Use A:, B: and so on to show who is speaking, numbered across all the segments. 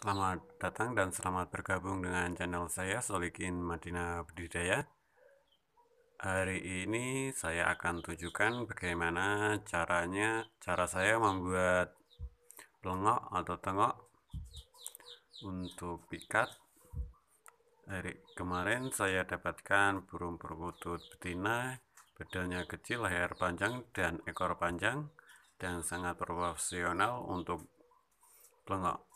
A: Selamat datang dan selamat bergabung dengan channel saya Solikin Madinah Budidaya. Hari ini saya akan tunjukkan bagaimana caranya cara saya membuat lengok atau tengok untuk pikat. Hari kemarin saya dapatkan burung perkutut betina, bedanya kecil, leher panjang dan ekor panjang dan sangat profesional untuk lengok.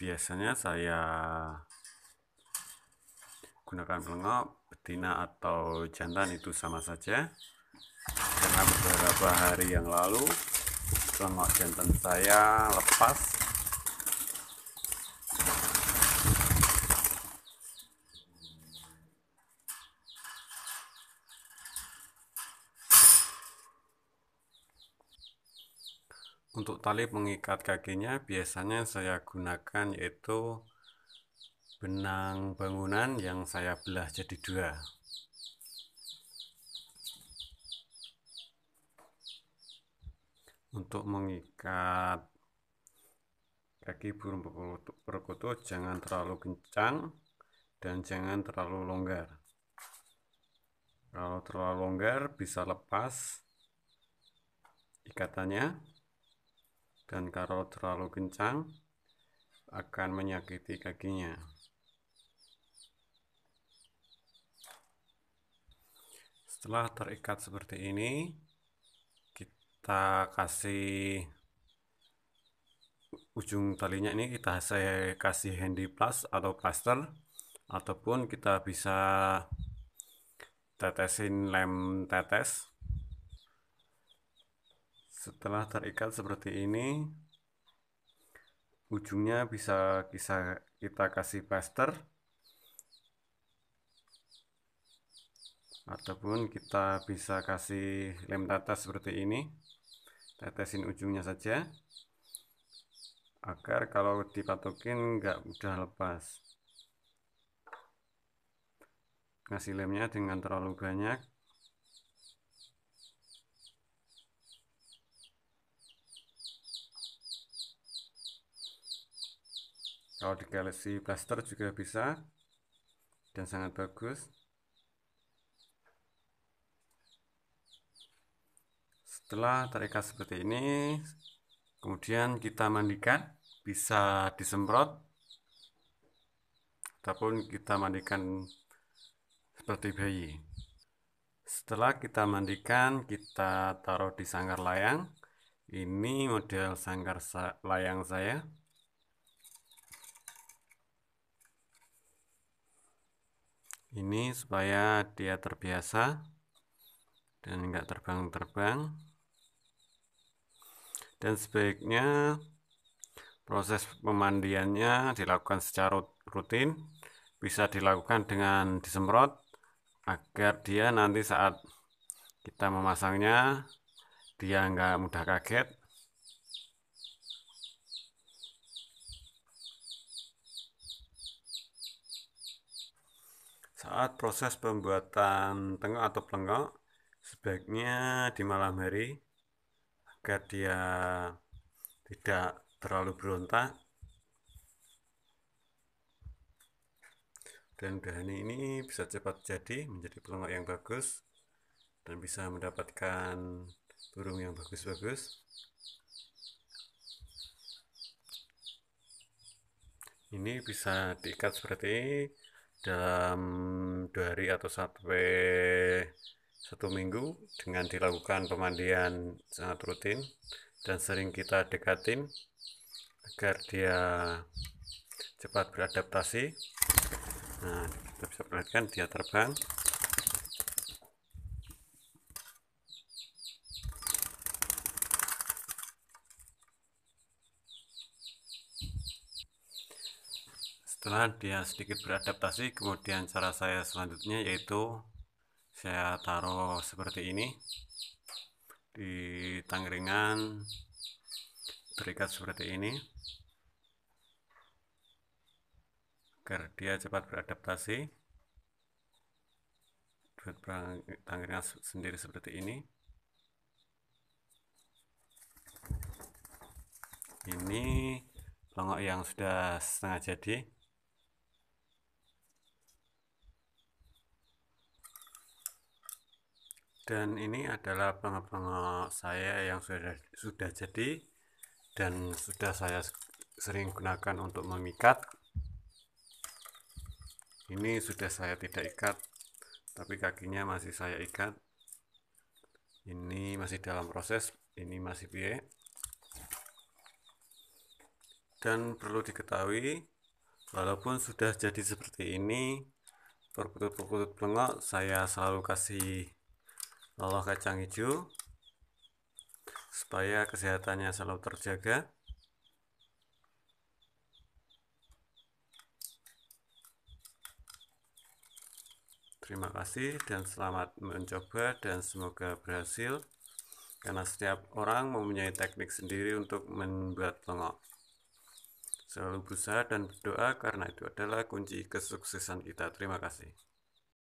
A: biasanya saya gunakan pelengok betina atau jantan itu sama saja karena beberapa hari yang lalu pelengok jantan saya lepas Untuk tali pengikat kakinya biasanya saya gunakan yaitu benang bangunan yang saya belah jadi dua. Untuk mengikat kaki burung perkutut jangan terlalu kencang dan jangan terlalu longgar. Kalau terlalu longgar bisa lepas ikatannya dan kalau terlalu kencang akan menyakiti kakinya setelah terikat seperti ini kita kasih ujung talinya ini kita saya kasih handy plus atau plaster ataupun kita bisa tetesin lem tetes setelah terikat seperti ini, ujungnya bisa bisa kita kasih plaster ataupun kita bisa kasih lem tetes seperti ini. Tetesin ujungnya saja agar kalau dipatokin nggak mudah lepas. Ngasih lemnya dengan terlalu banyak kalau di Galaxy Blaster juga bisa dan sangat bagus setelah terikat seperti ini kemudian kita mandikan bisa disemprot ataupun kita mandikan seperti bayi setelah kita mandikan kita taruh di sangkar layang ini model sangkar layang saya ini supaya dia terbiasa dan enggak terbang-terbang dan sebaiknya proses pemandiannya dilakukan secara rutin bisa dilakukan dengan disemprot agar dia nanti saat kita memasangnya dia enggak mudah kaget Saat proses pembuatan tengok atau pelengkok, sebaiknya di malam hari agar dia tidak terlalu berontak. Dan bahan ini bisa cepat jadi menjadi pelengkok yang bagus dan bisa mendapatkan burung yang bagus-bagus. Ini bisa diikat seperti dalam dua hari atau sampai satu minggu dengan dilakukan pemandian sangat rutin dan sering kita dekatin agar dia cepat beradaptasi nah kita bisa perhatikan dia terbang setelah dia sedikit beradaptasi kemudian cara saya selanjutnya yaitu saya taruh seperti ini di tangringan terikat seperti ini agar dia cepat beradaptasi buat tangringan sendiri seperti ini ini bangok yang sudah setengah jadi dan ini adalah pengepengok saya yang sudah sudah jadi dan sudah saya sering gunakan untuk memikat ini sudah saya tidak ikat tapi kakinya masih saya ikat ini masih dalam proses ini masih pie dan perlu diketahui walaupun sudah jadi seperti ini perkutut-perkutut pengok saya selalu kasih Allah kacang hijau supaya kesehatannya selalu terjaga terima kasih dan selamat mencoba dan semoga berhasil karena setiap orang mempunyai teknik sendiri untuk membuat lengok selalu berusaha dan berdoa karena itu adalah kunci kesuksesan kita terima kasih